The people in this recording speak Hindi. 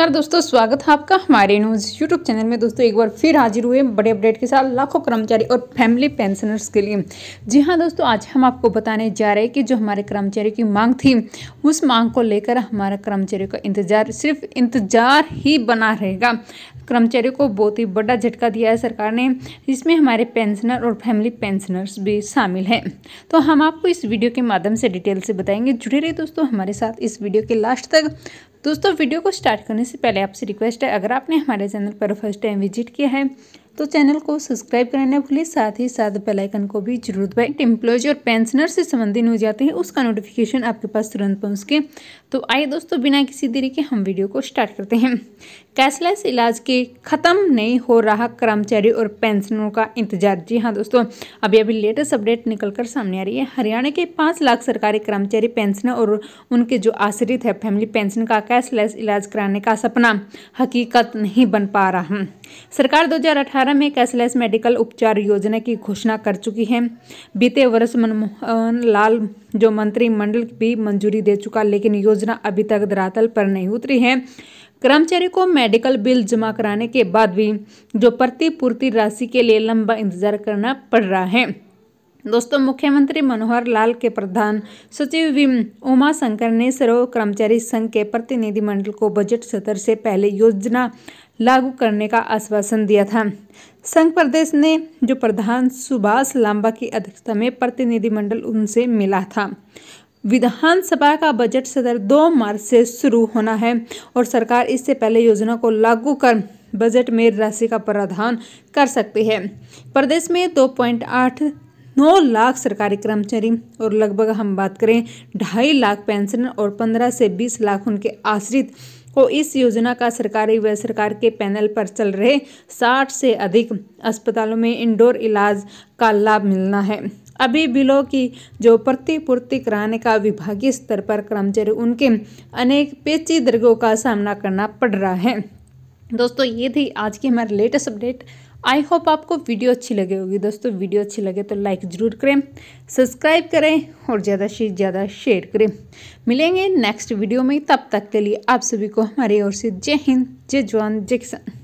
नमस्कार दोस्तों स्वागत है आपका हमारे न्यूज़ यूट्यूब चैनल में दोस्तों एक बार फिर हाजिर हुए बड़े अपडेट के साथ लाखों कर्मचारी और फैमिली पेंशनर्स के लिए जी हाँ दोस्तों आज हम आपको बताने जा रहे हैं कि जो हमारे कर्मचारी की मांग थी उस मांग को लेकर हमारा कर्मचारियों का इंतजार सिर्फ इंतजार ही बना रहेगा कर्मचारियों को बहुत ही बड़ा झटका दिया है सरकार ने इसमें हमारे पेंशनर और फैमिली पेंशनर्स भी शामिल हैं तो हम आपको इस वीडियो के माध्यम से डिटेल से बताएंगे जुड़े रहे दोस्तों हमारे साथ इस वीडियो के लास्ट तक दोस्तों वीडियो को स्टार्ट करने से पहले आपसे रिक्वेस्ट है अगर आपने हमारे चैनल पर फर्स्ट टाइम विजिट किया है तो चैनल को सब्सक्राइब करना भूलिए साथ ही साथ बेल आइकन को भी जरूर दबाएं एम्प्लॉयज और पेंशनर से संबंधित हो जाते हैं उसका नोटिफिकेशन आपके पास तुरंत पहुंच के तो आइए दोस्तों बिना किसी देरी के हम वीडियो को स्टार्ट करते हैं कैशलेस इलाज के ख़त्म नहीं हो रहा कर्मचारी और पेंशनरों का इंतजार जी हाँ दोस्तों अभी अभी लेटेस्ट अपडेट निकल कर सामने आ रही है हरियाणा के पाँच लाख सरकारी कर्मचारी पेंशनर और उनके जो आश्रित है फैमिली पेंशन का कैशलेस इलाज कराने का सपना हकीकत नहीं बन पा रहा है सरकार 2018 में कैशलेस मेडिकल उपचार योजना की घोषणा कर चुकी है बीते वर्ष मनमोहन लाल जो मंत्रिमंडल भी मंजूरी दे चुका लेकिन योजना अभी तक धरातल पर नहीं उतरी है कर्मचारी को मेडिकल बिल जमा कराने के बाद भी जो प्रतिपूर्ति राशि के लिए लंबा इंतजार करना पड़ रहा है दोस्तों मुख्यमंत्री मनोहर लाल के प्रधान सचिव विम उमा शंकर ने सर्व कर्मचारी संघ के प्रतिनिधिमंडल को बजट सत्र से पहले योजना लागू करने का आश्वासन दिया था संघ प्रदेश ने जो प्रधान सुभाष लांबा की अध्यक्षता में प्रतिनिधिमंडल उनसे मिला था विधानसभा का बजट सत्र 2 मार्च से शुरू होना है और सरकार इससे पहले योजना को लागू कर बजट में राशि का प्रावधान कर सकती है प्रदेश में 2.8 नौ लाख सरकारी कर्मचारी और लगभग हम बात करें ढाई लाख पेंशनर और पंद्रह से बीस लाख उनके आश्रित को इस योजना का सरकारी व सरकार के पैनल पर चल रहे साठ से अधिक अस्पतालों में इंडोर इलाज का लाभ मिलना है अभी बिलों की जो प्रतिपूर्ति कराने का विभागीय स्तर पर कर्मचारी उनके अनेक पेची दर्गों का सामना करना पड़ रहा है दोस्तों ये थी आज की हमारी लेटेस्ट अपडेट आई होप आपको वीडियो अच्छी लगे होगी दोस्तों वीडियो अच्छी लगे तो लाइक ज़रूर करें सब्सक्राइब करें और ज़्यादा से ज़्यादा शेयर करें मिलेंगे नेक्स्ट वीडियो में तब तक के लिए आप सभी को हमारी ओर से जय हिंद जय जवान जय किसान